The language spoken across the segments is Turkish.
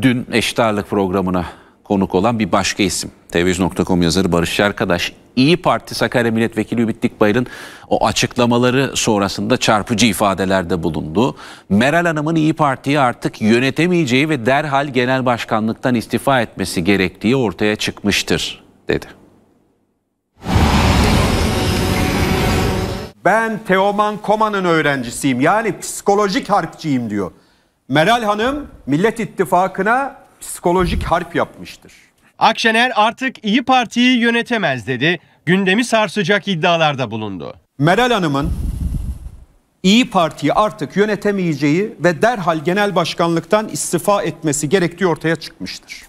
Dün eşit ağırlık programına konuk olan bir başka isim. TV100.com yazarı Barış Şerkadaş. İyi Parti Sakarya Milletvekili Ümit Dikbayır'ın o açıklamaları sonrasında çarpıcı ifadelerde bulundu. Meral Hanım'ın İyi Parti'yi artık yönetemeyeceği ve derhal genel başkanlıktan istifa etmesi gerektiği ortaya çıkmıştır dedi. Ben Teoman Koma'nın öğrencisiyim yani psikolojik harpçiyim diyor. Meral Hanım Millet İttifakı'na psikolojik harp yapmıştır. Akşener artık İyi Parti'yi yönetemez dedi. Gündemi sarsacak iddialarda bulundu. Meral Hanım'ın İyi Parti'yi artık yönetemeyeceği ve derhal genel başkanlıktan istifa etmesi gerektiği ortaya çıkmıştır.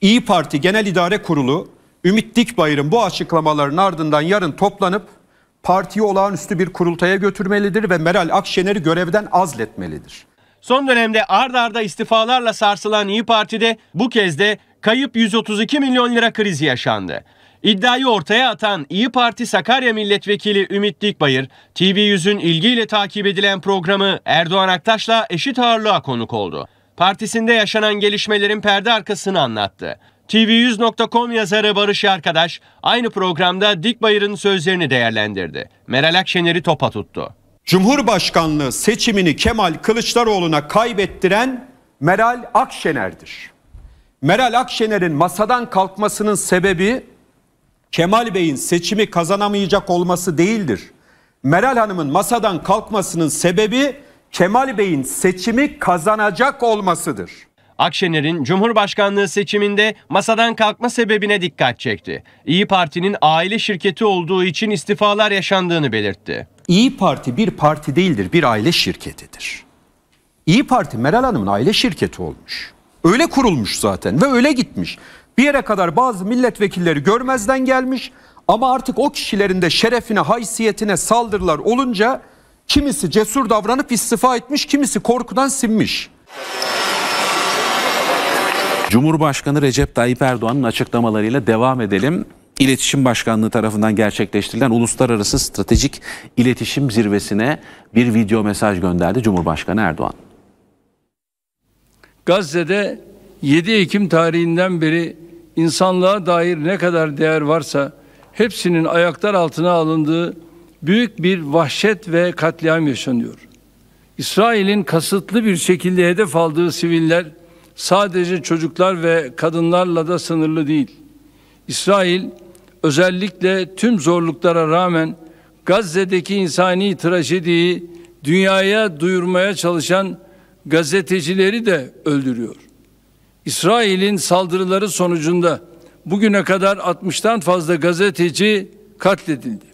İyi Parti Genel İdare Kurulu Ümit Dikbayır'ın bu açıklamaların ardından yarın toplanıp partiyi olağanüstü bir kurultaya götürmelidir ve Meral Akşener'i görevden azletmelidir. Son dönemde ard arda istifalarla sarsılan İyi Parti'de bu kez de kayıp 132 milyon lira krizi yaşandı. İddiayı ortaya atan İyi Parti Sakarya Milletvekili Ümit Dikbayır, TV100'ün ilgiyle takip edilen programı Erdoğan Aktaş'la eşit ağırlığa konuk oldu. Partisinde yaşanan gelişmelerin perde arkasını anlattı. TV100.com yazarı Barış Arkadaş aynı programda Dikbayır'ın sözlerini değerlendirdi. Meral Akşener'i topa tuttu. Cumhurbaşkanlığı seçimini Kemal Kılıçdaroğlu'na kaybettiren Meral Akşener'dir. Meral Akşener'in masadan kalkmasının sebebi Kemal Bey'in seçimi kazanamayacak olması değildir. Meral Hanım'ın masadan kalkmasının sebebi Kemal Bey'in seçimi kazanacak olmasıdır. Akşener'in Cumhurbaşkanlığı seçiminde masadan kalkma sebebine dikkat çekti. İyi Parti'nin aile şirketi olduğu için istifalar yaşandığını belirtti. İyi Parti bir parti değildir, bir aile şirketidir. İyi Parti Meral Hanım'ın aile şirketi olmuş. Öyle kurulmuş zaten ve öyle gitmiş. Bir yere kadar bazı milletvekilleri görmezden gelmiş ama artık o kişilerin de şerefine, haysiyetine saldırılar olunca kimisi cesur davranıp istifa etmiş, kimisi korkudan sinmiş. Cumhurbaşkanı Recep Tayyip Erdoğan'ın açıklamalarıyla devam edelim. İletişim Başkanlığı tarafından gerçekleştirilen Uluslararası Stratejik İletişim Zirvesi'ne bir video mesaj gönderdi Cumhurbaşkanı Erdoğan. Gazze'de 7 Ekim tarihinden beri insanlığa dair ne kadar değer varsa hepsinin ayaklar altına alındığı büyük bir vahşet ve katliam yaşanıyor. İsrail'in kasıtlı bir şekilde hedef aldığı siviller sadece çocuklar ve kadınlarla da sınırlı değil. İsrail özellikle tüm zorluklara rağmen Gazze'deki insani trajediyi dünyaya duyurmaya çalışan gazetecileri de öldürüyor. İsrail'in saldırıları sonucunda bugüne kadar 60'tan fazla gazeteci katledildi.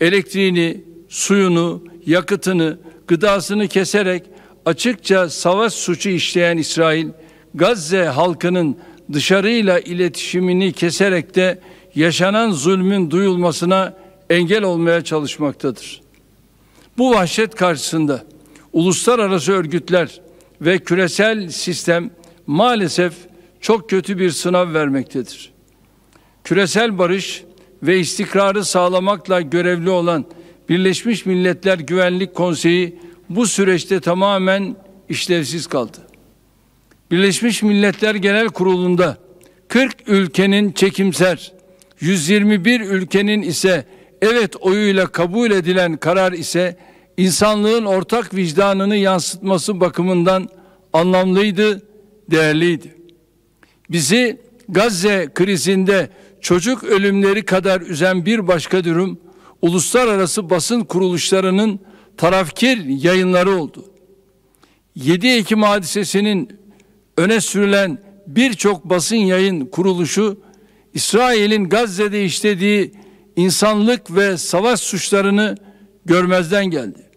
Elektriğini, suyunu, yakıtını, gıdasını keserek açıkça savaş suçu işleyen İsrail, Gazze halkının dışarıyla iletişimini keserek de yaşanan zulmün duyulmasına engel olmaya çalışmaktadır. Bu vahşet karşısında uluslararası örgütler ve küresel sistem maalesef çok kötü bir sınav vermektedir. Küresel barış ve istikrarı sağlamakla görevli olan Birleşmiş Milletler Güvenlik Konseyi bu süreçte tamamen işlevsiz kaldı. Birleşmiş Milletler Genel Kurulu'nda 40 ülkenin çekimser 121 ülkenin ise evet oyuyla kabul edilen karar ise insanlığın ortak vicdanını yansıtması bakımından anlamlıydı, değerliydi. Bizi Gazze krizinde çocuk ölümleri kadar üzen bir başka durum uluslararası basın kuruluşlarının tarafkir yayınları oldu. 7 Ekim hadisesinin öne sürülen birçok basın yayın kuruluşu İsrail'in Gazze'de işlediği insanlık ve savaş suçlarını görmezden geldi.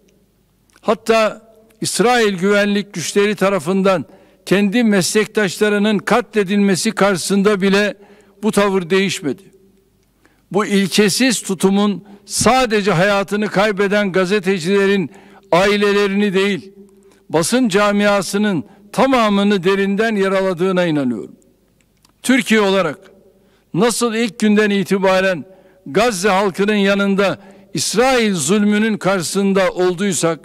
Hatta İsrail güvenlik güçleri tarafından kendi meslektaşlarının katledilmesi karşısında bile bu tavır değişmedi. Bu ilkesiz tutumun sadece hayatını kaybeden gazetecilerin ailelerini değil, basın camiasının tamamını derinden yaraladığına inanıyorum. Türkiye olarak nasıl ilk günden itibaren Gazze halkının yanında İsrail zulmünün karşısında olduysak,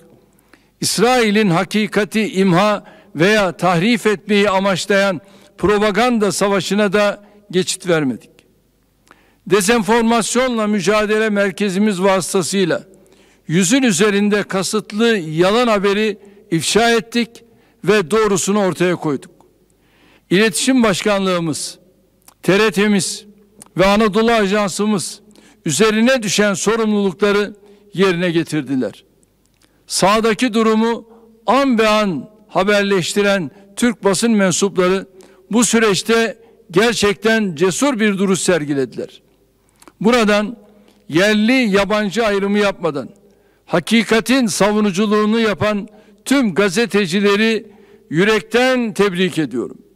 İsrail'in hakikati imha veya tahrif etmeyi amaçlayan propaganda savaşına da geçit vermedik. Dezenformasyonla mücadele merkezimiz vasıtasıyla yüzün üzerinde kasıtlı yalan haberi ifşa ettik ve doğrusunu ortaya koyduk. İletişim Başkanlığımız TRT'miz ve Anadolu Ajansımız üzerine düşen sorumlulukları yerine getirdiler. Sağdaki durumu an be an haberleştiren Türk basın mensupları bu süreçte gerçekten cesur bir duruş sergilediler. Buradan yerli yabancı ayrımı yapmadan hakikatin savunuculuğunu yapan tüm gazetecileri yürekten tebrik ediyorum.